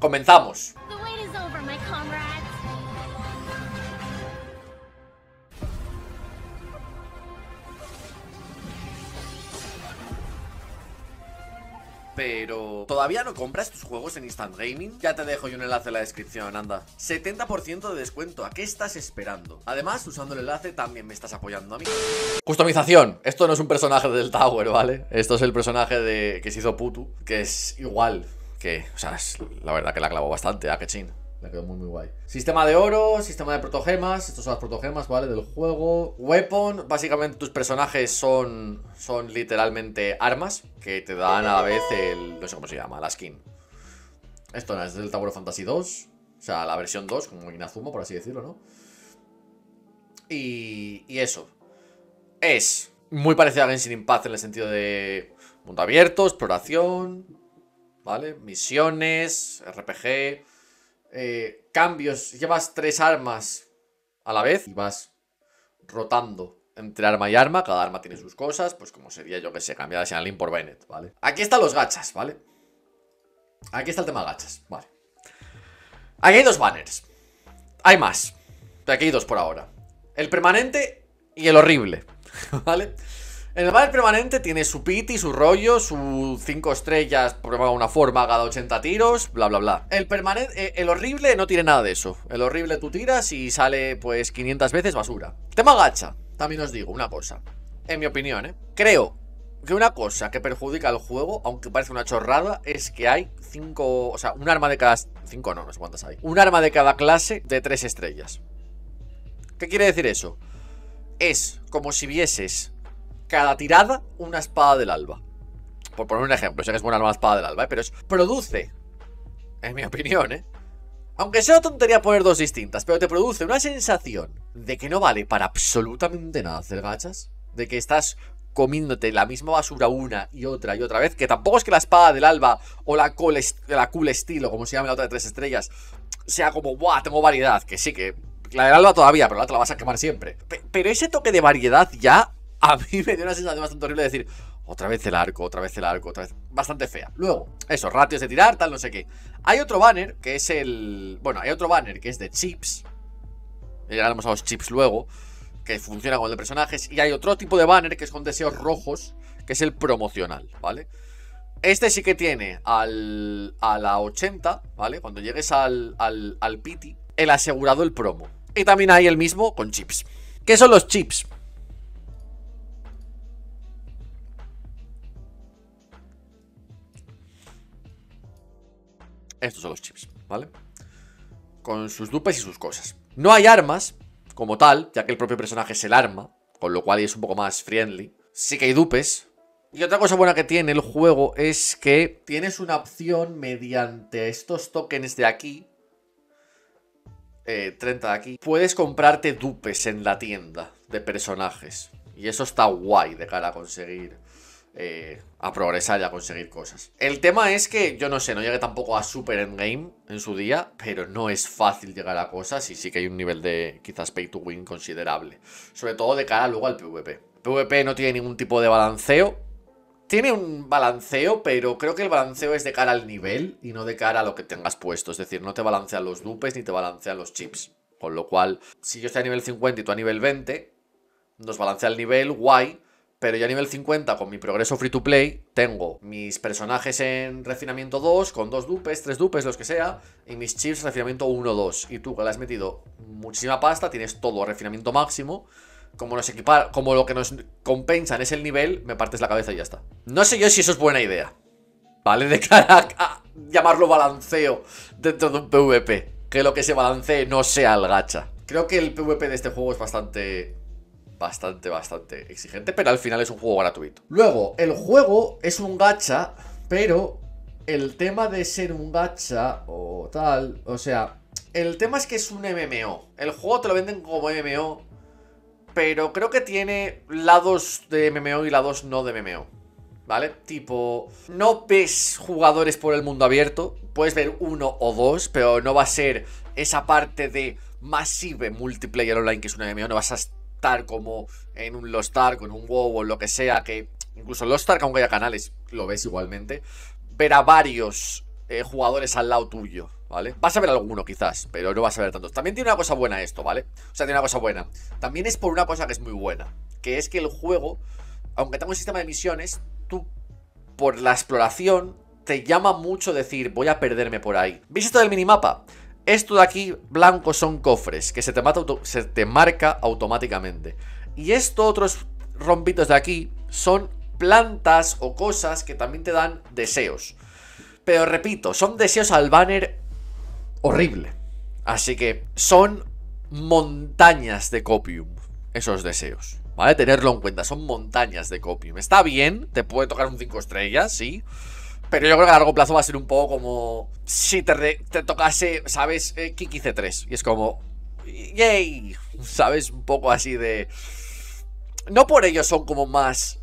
Comenzamos. pero ¿todavía no compras tus juegos en Instant Gaming? Ya te dejo yo un enlace en la descripción, anda. 70% de descuento, ¿a qué estás esperando? Además, usando el enlace también me estás apoyando a mí. Customización. Esto no es un personaje del Tower, ¿vale? Esto es el personaje de que se hizo Putu, que es igual que, o sea, la verdad que la clavó bastante a ching, La quedó muy, muy guay. Sistema de oro, sistema de protogemas. Estos son las protogemas, ¿vale? Del juego. Weapon. Básicamente tus personajes son, son literalmente armas que te dan a la vez el... No sé cómo se llama, la skin. Esto no, es del Tower Fantasy 2. O sea, la versión 2, como Inazumo, por así decirlo, ¿no? Y, y eso. Es muy parecido a Genshin Impact en el sentido de mundo abierto, exploración, ¿vale? Misiones, RPG, eh, cambios. Llevas tres armas a la vez y vas rotando entre arma y arma. Cada arma tiene sus cosas, pues como sería yo que sé, cambiar a Shanlin por Bennett, ¿vale? Aquí están los gachas, ¿vale? Aquí está el tema gachas, vale. Aquí hay dos banners. Hay más. Pero aquí hay dos por ahora. El permanente y el horrible, ¿vale? El mal permanente tiene su piti, su rollo, su 5 estrellas, por una forma cada 80 tiros, bla, bla, bla. El permanente, eh, el horrible no tiene nada de eso. El horrible tú tiras y sale pues 500 veces basura. Tema gacha, también os digo una cosa. En mi opinión, ¿eh? Creo que una cosa que perjudica al juego, aunque parece una chorrada, es que hay cinco, o sea, un arma de cada... Cinco no, no sé cuántas hay. Un arma de cada clase de tres estrellas. ¿Qué quiere decir eso? Es como si vieses cada tirada una espada del alba. Por poner un ejemplo, sé que es buena la espada del alba, ¿eh? pero es, produce, en mi opinión, ¿eh? Aunque sea tontería poner dos distintas, pero te produce una sensación de que no vale para absolutamente nada hacer gachas. De que estás comiéndote la misma basura una y otra y otra vez. Que tampoco es que la espada del alba o la cool, la estilo, como se llama la otra de tres estrellas, sea como, ¡buah! Tengo variedad. Que sí, que la del alba todavía, pero la otra la vas a quemar siempre. pero ese toque de variedad ya a mí me dio una sensación bastante horrible de decir, otra vez el arco, otra vez el arco, otra vez. Bastante fea. Luego, eso, ratios de tirar, tal, no sé qué. Hay otro banner que es el. Bueno, hay otro banner que es de chips. Llegaremos a los chips luego. Que funciona con el de personajes. Y hay otro tipo de banner que es con deseos rojos. Que es el promocional, ¿vale? Este sí que tiene al, a la 80, ¿vale? Cuando llegues al, al, al Pity, el asegurado el promo. Y también hay el mismo con chips. ¿Qué son los chips? Estos son los chips, ¿vale? Con sus dupes y sus cosas. No hay armas, como tal, ya que el propio personaje es el arma, con lo cual es un poco más friendly. Sí que hay dupes. Y otra cosa buena que tiene el juego es que tienes una opción mediante estos tokens de aquí, 30 eh, de aquí, puedes comprarte dupes en la tienda de personajes. Y eso está guay de cara a conseguir eh, a progresar y a conseguir cosas. El tema es que yo no sé, no llegué tampoco a Super Endgame en su día, pero no es fácil llegar a cosas y sí que hay un nivel de quizás pay to win considerable, sobre todo de cara luego al PvP. PvP no tiene ningún tipo de balanceo, tiene un balanceo, pero creo que el balanceo es de cara al nivel y no de cara a lo que tengas puesto. Es decir, no te balancean los dupes ni te balancean los chips. Con lo cual, si yo estoy a nivel 50 y tú a nivel 20, nos balancea el nivel, guay, pero ya a nivel 50, con mi progreso free to play, tengo mis personajes en refinamiento 2, con dos dupes, tres dupes, los que sea, y mis chips refinamiento 1-2. Y tú, que le has metido muchísima pasta, tienes todo refinamiento máximo. Como, nos equipa, como lo que nos compensan es el nivel, me partes la cabeza y ya está. No sé yo si eso es buena idea. ¿Vale? De cara a ah, llamarlo balanceo dentro de un PvP. Que lo que se balancee no sea el gacha. Creo que el PvP de este juego es bastante bastante, bastante exigente, pero al final es un juego gratuito. Luego, el juego es un gacha, pero el tema de ser un gacha o tal, o sea, el tema es que es un MMO. El juego te lo venden como MMO, pero creo que tiene lados de MMO y lados no de MMO. ¿Vale? Tipo, no ves jugadores por el mundo abierto, puedes ver uno o dos, pero no va a ser esa parte de Massive Multiplayer Online que es un MMO, no vas a como en un Lost Ark, en un WoW o lo que sea, que incluso en Lost Ark, aunque haya canales, lo ves igualmente, ver a varios eh, jugadores al lado tuyo, ¿vale? Vas a ver alguno quizás, pero no vas a ver tantos. También tiene una cosa buena esto, ¿vale? O sea, tiene una cosa buena. También es por una cosa que es muy buena, que es que el juego, aunque tenga un sistema de misiones, tú, por la exploración, te llama mucho decir, voy a perderme por ahí. ¿Veis esto del minimapa? Esto de aquí, blanco, son cofres, que se te, mata se te marca automáticamente. Y estos otros rompitos de aquí son plantas o cosas que también te dan deseos. Pero repito, son deseos al banner horrible. Así que son montañas de copium, esos deseos. ¿Vale? Tenerlo en cuenta, son montañas de copium. Está bien, te puede tocar un 5 estrellas, sí. Pero yo creo que a largo plazo va a ser un poco como si te, te tocase, ¿sabes? Eh, Kiki C3. Y es como, ¡yay! ¿Sabes? Un poco así de... No por ello son como más...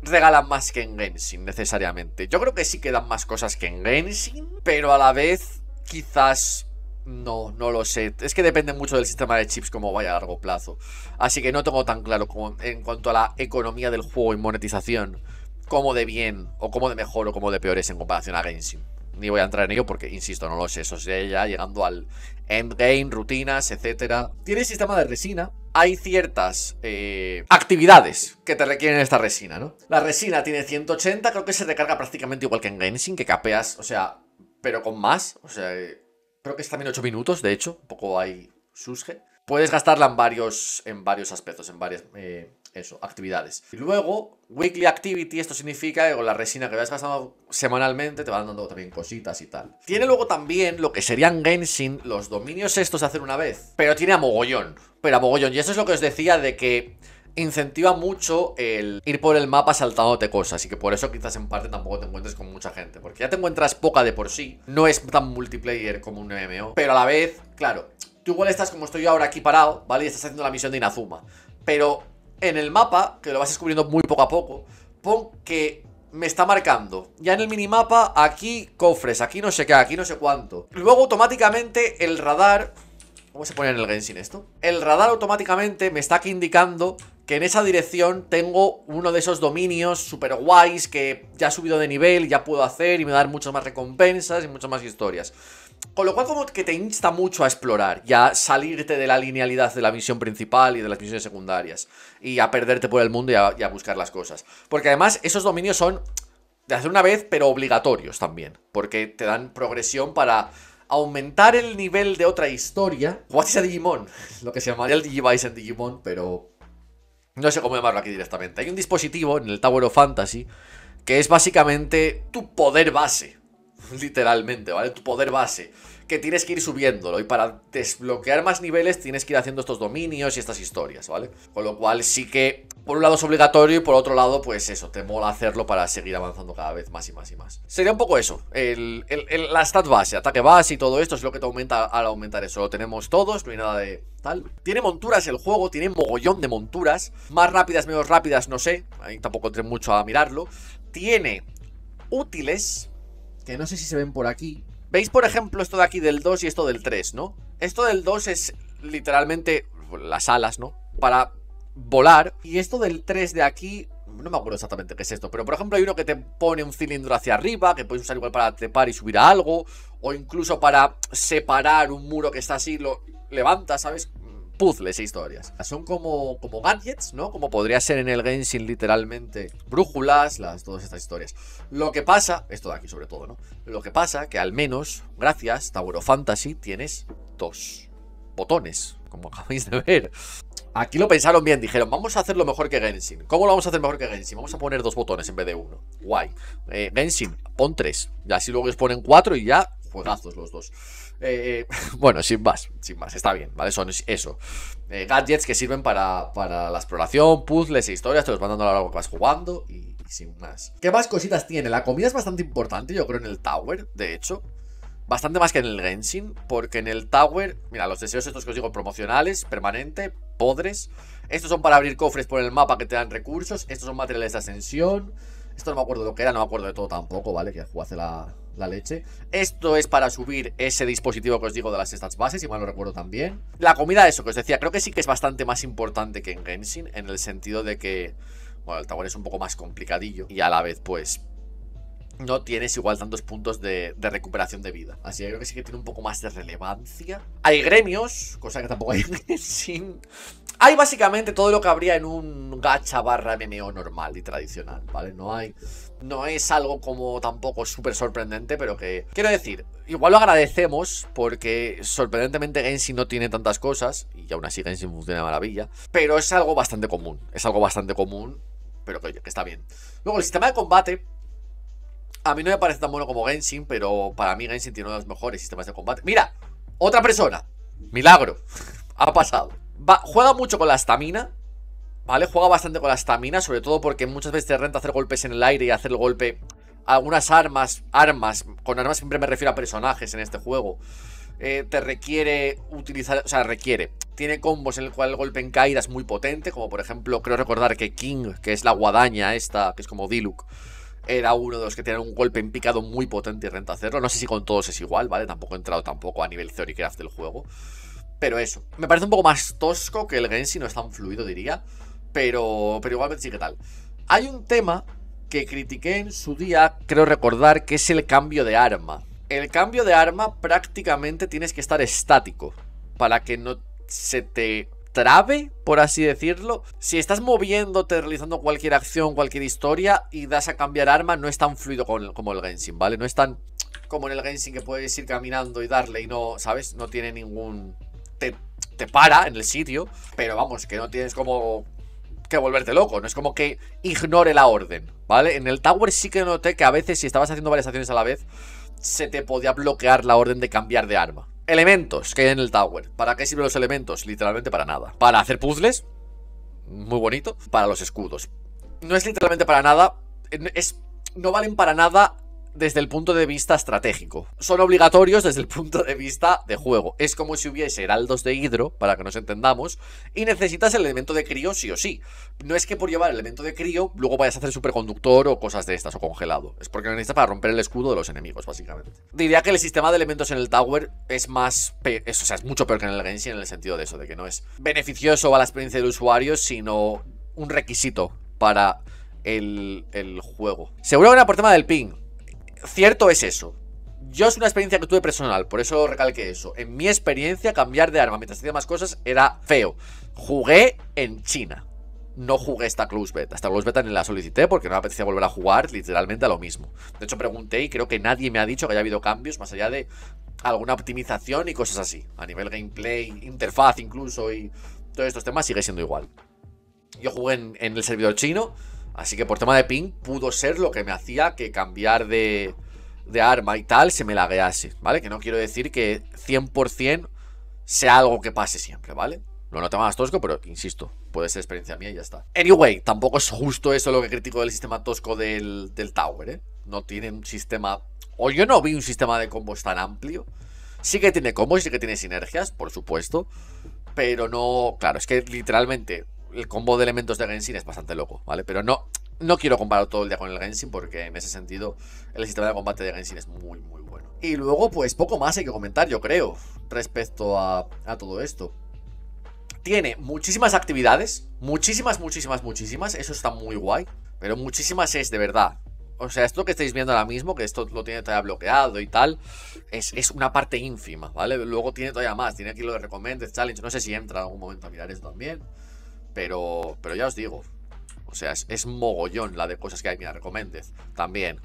Regalan más que en Genshin, necesariamente. Yo creo que sí quedan más cosas que en Genshin, pero a la vez quizás no, no lo sé. Es que depende mucho del sistema de chips como vaya a largo plazo. Así que no tengo tan claro en cuanto a la economía del juego y monetización cómo de bien, o como de mejor, o como de peor es en comparación a Genshin. Ni voy a entrar en ello porque, insisto, no lo sé. Eso sería ya llegando al endgame, rutinas, etc. Tiene sistema de resina. Hay ciertas eh, actividades que te requieren esta resina, ¿no? La resina tiene 180, creo que se recarga prácticamente igual que en Genshin, que capeas, o sea, pero con más. O sea, creo que es también 8 minutos, de hecho, un poco hay surge. Puedes gastarla en varios, en varios aspectos, en varias eh, eso, actividades. Y luego, weekly activity, esto significa que con la resina que vas gastando semanalmente te van dando también cositas y tal. Tiene luego también lo que serían Genshin, los dominios estos de hacer una vez, pero tiene a mogollón, pero a mogollón. Y eso es lo que os decía de que incentiva mucho el ir por el mapa saltándote cosas y que por eso quizás en parte tampoco te encuentres con mucha gente, porque ya te encuentras poca de por sí, no es tan multiplayer como un MMO, pero a la vez, claro, tú igual estás como estoy yo ahora aquí parado, ¿vale? Y estás haciendo la misión de Inazuma, pero en el mapa, que lo vas descubriendo muy poco a poco, pon que me está marcando. Ya en el minimapa, aquí cofres, aquí no sé qué, aquí no sé cuánto. Luego automáticamente el radar... ¿Cómo se pone en el Genshin esto? El radar automáticamente me está aquí indicando que en esa dirección tengo uno de esos dominios super guays que ya ha subido de nivel, ya puedo hacer y me dar muchas más recompensas y muchas más historias. Con lo cual como que te insta mucho a explorar y a salirte de la linealidad de la misión principal y de las misiones secundarias y a perderte por el mundo y a, buscar las cosas. Porque además esos dominios son de hacer una vez pero obligatorios también, porque te dan progresión para aumentar el nivel de otra historia. What is a Digimon? Lo que se llamaría el Digivice en Digimon, pero no sé cómo llamarlo aquí directamente. Hay un dispositivo en el Tower of Fantasy que es básicamente tu poder base. Literalmente, ¿vale? Tu poder base que tienes que ir subiéndolo. Y para desbloquear más niveles tienes que ir haciendo estos dominios y estas historias, ¿vale? Con lo cual sí que, por un lado es obligatorio y por otro lado, pues eso, te mola hacerlo para seguir avanzando cada vez más y más y más. Sería un poco eso, el, la stat base, ataque base y todo esto es lo que te aumenta al aumentar eso. Lo tenemos todos, no hay nada de tal. Tiene monturas el juego, tiene mogollón de monturas. Más rápidas, menos rápidas, no sé. Ahí tampoco entré mucho a mirarlo. Tiene útiles, que no sé si se ven por aquí. Veis, por ejemplo, esto de aquí del 2 y esto del 3, ¿no? Esto del 2 es literalmente las alas, ¿no? Para volar. Y esto del 3 de aquí, no me acuerdo exactamente qué es esto, pero por ejemplo hay uno que te pone un cilindro hacia arriba, que puedes usar igual para trepar y subir a algo, o incluso para separar un muro que está así, lo levantas, ¿sabes? puzzles e historias. Son como, como gadgets, ¿no? Como podría ser en el Genshin literalmente brújulas, las, todas estas historias. Lo que pasa, esto de aquí sobre todo, ¿no? Lo que pasa que al menos, gracias Tower of Fantasy, tienes dos botones, como acabáis de ver. Aquí lo pensaron bien, dijeron, vamos a hacerlo mejor que Genshin. ¿Cómo lo vamos a hacer mejor que Genshin? Vamos a poner dos botones en vez de uno. Guay. Eh, Genshin, pon tres. Y así luego les ponen cuatro y ya, juegazos los dos. Eh, eh, bueno, sin más, sin más, está bien, ¿vale? Son eso. Eh, gadgets que sirven para, la exploración, puzzles e historias, te los van dando a lo que vas jugando y, sin más. ¿Qué más cositas tiene? La comida es bastante importante, yo creo, en el Tower, de hecho. Bastante más que en el Genshin, porque en el Tower, mira, los deseos estos que os digo, promocionales, permanente, podres. Estos son para abrir cofres por el mapa que te dan recursos. Estos son materiales de ascensión. Esto no me acuerdo lo que era, no me acuerdo de todo tampoco, ¿vale? Que juego hace la, la leche. Esto es para subir ese dispositivo que os digo de las stats bases, si lo recuerdo también. La comida, eso que os decía, creo que sí que es bastante más importante que en Genshin, en el sentido de que, bueno, el tower es un poco más complicadillo y a la vez, pues, no tienes igual tantos puntos de, recuperación de vida. Así que creo que sí que tiene un poco más de relevancia. Hay gremios, cosa que tampoco hay en Genshin. Hay básicamente todo lo que habría en un gacha barra MMO normal y tradicional, ¿vale? No hay no es algo como tampoco súper sorprendente, pero que... Quiero decir, igual lo agradecemos porque sorprendentemente Genshin no tiene tantas cosas y aún así Genshin funciona de maravilla, pero es algo bastante común, es algo bastante común, pero que, está bien. Luego, el sistema de combate a mí no me parece tan bueno como Genshin, pero para mí Genshin tiene uno de los mejores sistemas de combate. Mira, otra persona. Milagro. ha pasado. juega mucho con la estamina. ¿vale? Juega bastante con la estamina, sobre todo porque muchas veces te renta hacer golpes en el aire y hacer el golpe... Algunas armas, armas, con armas siempre me refiero a personajes en este juego. Eh, te requiere utilizar, o sea, requiere. Tiene combos en el cual el golpe en caída es muy potente, como por ejemplo, creo recordar que King, que es la guadaña esta, que es como Diluc, era uno de los que tenía un golpe en picado muy potente y renta hacerlo. No sé si con todos es igual, ¿vale? Tampoco he entrado tampoco a nivel theorycraft del juego. Pero eso, me parece un poco más tosco que el Genshin, no es tan fluido, diría pero, pero igualmente sí que tal. Hay un tema que critiqué en su día, creo recordar, que es el cambio de arma. El cambio de arma prácticamente tienes que estar estático para que no se te trabe, por así decirlo. Si estás moviéndote, realizando cualquier acción, cualquier historia y das a cambiar arma, no es tan fluido como el Genshin, ¿vale? No es tan como en el Genshin que puedes ir caminando y darle y no, ¿sabes? No tiene ningún... Te, te para en el sitio, pero vamos, que no tienes como que volverte loco, no es como que ignore la orden, ¿vale? En el Tower sí que noté que a veces si estabas haciendo varias acciones a la vez, se te podía bloquear la orden de cambiar de arma. Elementos que hay en el Tower. ¿Para qué sirven los elementos? Literalmente para nada. Para hacer puzzles, muy bonito, para los escudos. No es literalmente para nada, es, no valen para nada desde el punto de vista estratégico. Son obligatorios desde el punto de vista de juego. Es como si hubiese heraldos de hidro, para que nos entendamos, y necesitas el elemento de crío sí o sí. No es que por llevar el elemento de crío luego vayas a hacer superconductor o cosas de estas o congelado. Es porque lo necesitas para romper el escudo de los enemigos, básicamente. Diría que el sistema de elementos en el tower es más... Es, sea, es mucho peor que en el Genshin en el sentido de eso, de que no es beneficioso a la experiencia del usuario, sino un requisito para el, juego. Seguro que por tema del ping cierto es eso. Yo es una experiencia que tuve personal, por eso recalqué eso. En mi experiencia, cambiar de arma mientras hacía más cosas era feo. Jugué en China. No jugué esta Close Beta. Esta Close Beta ni la solicité porque no me apetecía volver a jugar literalmente a lo mismo. De hecho, pregunté y creo que nadie me ha dicho que haya habido cambios más allá de alguna optimización y cosas así. A nivel gameplay, interfaz incluso y todos estos temas sigue siendo igual. Yo jugué en el servidor chino Así que por tema de ping pudo ser lo que me hacía que cambiar de, arma y tal se me laguease, ¿vale? Que no quiero decir que 100% sea algo que pase siempre, ¿vale? Lo tengo más tosco, pero insisto, puede ser experiencia mía y ya está. Anyway, tampoco es justo eso lo que critico del sistema tosco del, del Tower, ¿eh? No tiene un sistema... O yo no vi un sistema de combos tan amplio. Sí que tiene combos, sí que tiene sinergias, por supuesto. Pero no... Claro, es que literalmente el combo de elementos de Genshin es bastante loco, ¿vale? Pero no, no quiero comparar todo el día con el Genshin porque en ese sentido el sistema de combate de Genshin es muy, muy bueno. Y luego, pues poco más hay que comentar, yo creo, respecto a, todo esto. Tiene muchísimas actividades, muchísimas, muchísimas, muchísimas, eso está muy guay, pero muchísimas es de verdad. O sea, esto que estáis viendo ahora mismo, que esto lo tiene todavía bloqueado y tal, es, una parte ínfima, ¿vale? Luego tiene todavía más, tiene aquí lo de Recommended Challenge, no sé si entra en algún momento a mirar eso también. Pero, ya os digo, o sea, es, mogollón la de cosas que hay. Mira, recomendez también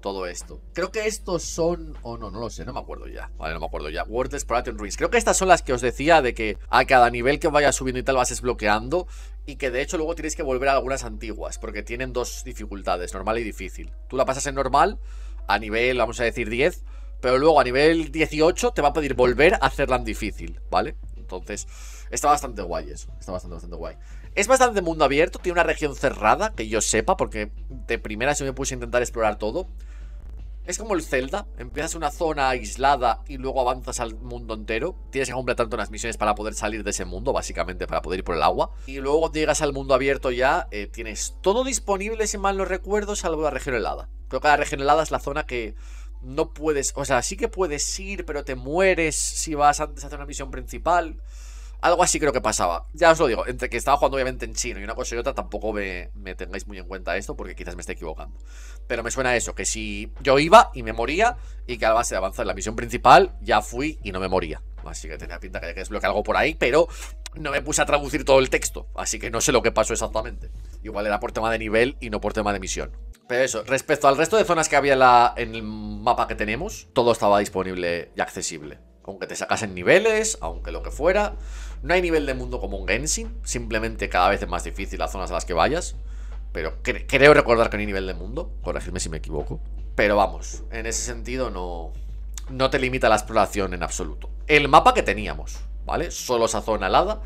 todo esto. Creo que estos son. O no, no lo sé, no me acuerdo ya. Vale, no me acuerdo ya. Wordless Paraton Ruins. Creo que estas son las que os decía de que a cada nivel que vayas subiendo y tal vas desbloqueando. Y que de hecho luego tienes que volver a algunas antiguas. Porque tienen dos dificultades, normal y difícil. Tú la pasas en normal, a nivel, vamos a decir, 10. Pero luego a nivel 18 te va a pedir volver a hacerla en difícil, ¿vale? Entonces, está bastante guay eso. Está bastante, bastante guay. Es bastante mundo abierto, tiene una región cerrada, que yo sepa, porque de primera se me puse a intentar explorar todo. Es como el Zelda, empiezas una zona aislada y luego avanzas al mundo entero. Tienes que completar unas misiones para poder salir de ese mundo, básicamente, para poder ir por el agua. Y luego llegas al mundo abierto ya, eh, tienes todo disponible, si mal no recuerdo, salvo la región helada. Creo que la región helada es la zona que no puedes, o sea, sí que puedes ir, pero te mueres si vas antes a hacer una misión principal. Algo así creo que pasaba. Ya os lo digo, entre que estaba jugando obviamente en chino y una cosa y otra, tampoco me, tengáis muy en cuenta esto porque quizás me esté equivocando. Pero me suena eso, que si yo iba y me moría y que al base de avanzar en la misión principal, ya fui y no me moría. Así que tenía pinta que que desbloquear algo por ahí, pero no me puse a traducir todo el texto. Así que no sé lo que pasó exactamente. Igual era por tema de nivel y no por tema de misión. Pero eso, respecto al resto de zonas que había en el mapa que tenemos, todo estaba disponible y accesible. Aunque te sacasen niveles, aunque lo que fuera. No hay nivel de mundo como un Genshin, simplemente cada vez es más difícil las zonas a las que vayas. Pero creo recordar que no hay nivel de mundo, corregirme si me equivoco. Pero vamos, en ese sentido no, no te limita la exploración en absoluto. El mapa que teníamos, ¿vale? Solo esa zona alada.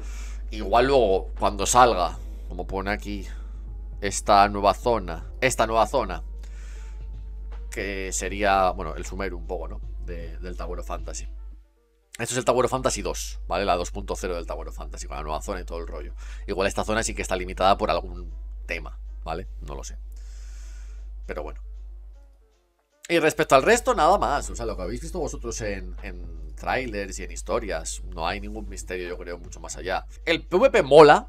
Igual luego, cuando salga, como pone aquí, esta nueva zona, esta nueva zona, que sería, bueno, el Sumeru un poco, ¿no? del Tower Fantasy. Esto es el Tower Fantasy 2, ¿vale? La 2.0 del Tower Fantasy, con la nueva zona y todo el rollo. Igual esta zona sí que está limitada por algún tema, ¿vale? No lo sé. Pero bueno. Y respecto al resto, nada más. O sea, lo que habéis visto vosotros en, en trailers y en historias. No hay ningún misterio, yo creo, mucho más allá. El PvP mola,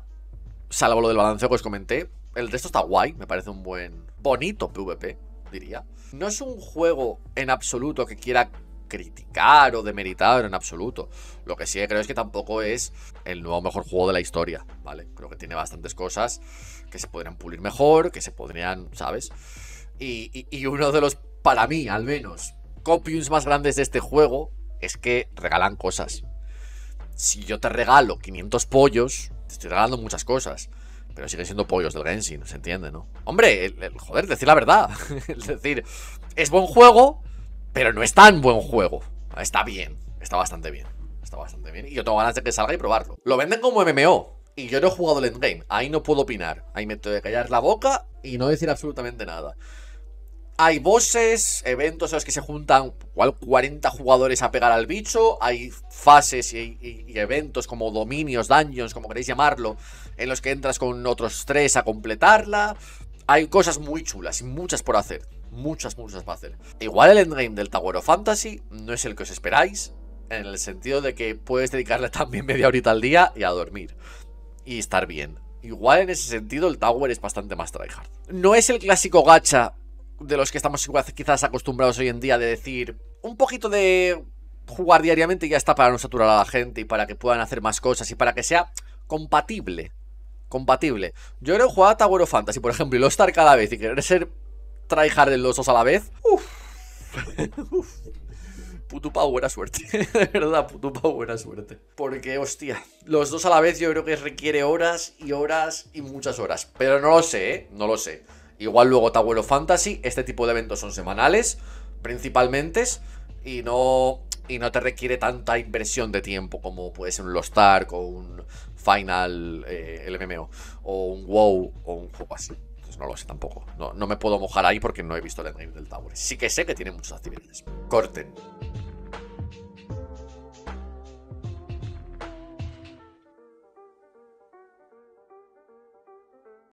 salvo lo del balanceo que os comenté. El resto está guay, me parece un buen, bonito PvP, diría. No es un juego en absoluto que quiera criticar o demeritar en absoluto. Lo que sí creo es que tampoco es el nuevo mejor juego de la historia, ¿vale? Creo que tiene bastantes cosas que se podrían pulir mejor, que se podrían, ¿sabes? Y, uno de los, para mí al menos, copiums más grandes de este juego es que regalan cosas. Si yo te regalo 500 pollos, te estoy regalando muchas cosas. Pero siguen siendo pollos del Genshin, se entiende, ¿no? Hombre, el, joder, decir la verdad. es decir, es buen juego, pero no es tan buen juego. Está bien, está bastante bien. Está bastante bien. Y yo tengo ganas de que salga y probarlo. Lo venden como MMO. Y yo no he jugado el endgame. Ahí no puedo opinar. Ahí me tengo que callar la boca y no decir absolutamente nada. Hay bosses, eventos en los que se juntan 40 jugadores a pegar al bicho. Hay fases y, eventos como dominios, dungeons, como queréis llamarlo, en los que entras con otros tres a completarla. Hay cosas muy chulas y muchas por hacer. Muchas, muchas por hacer. Igual el endgame del Tower of Fantasy no es el que os esperáis, en el sentido de que puedes dedicarle también media horita al día y a dormir. Y estar bien. Igual en ese sentido el Tower es bastante más tryhard. No es el clásico gacha de los que estamos quizás acostumbrados hoy en día de decir un poquito de jugar diariamente ya está para no saturar a la gente y para que puedan hacer más cosas y para que sea compatible. Compatible. Yo creo jugar a Tower of Fantasy, por ejemplo, y los estar cada vez y querer ser tryhard en los dos a la vez. Uff. puto Putupa buena suerte. De verdad, putupa buena suerte. Porque, hostia, los dos a la vez yo creo que requiere horas y horas y muchas horas. Pero no lo sé, ¿eh? No lo sé. Igual luego Tabuelo Fantasy, este tipo de eventos son semanales, principalmente, y no, y no te requiere tanta inversión de tiempo como puede ser un Lost Ark o un Final, eh, MMO, o un WoW, o un juego así. Entonces pues no lo sé tampoco. No, me puedo mojar ahí porque no he visto el endgame del Tower. Sí que sé que tiene muchas actividades. Corten.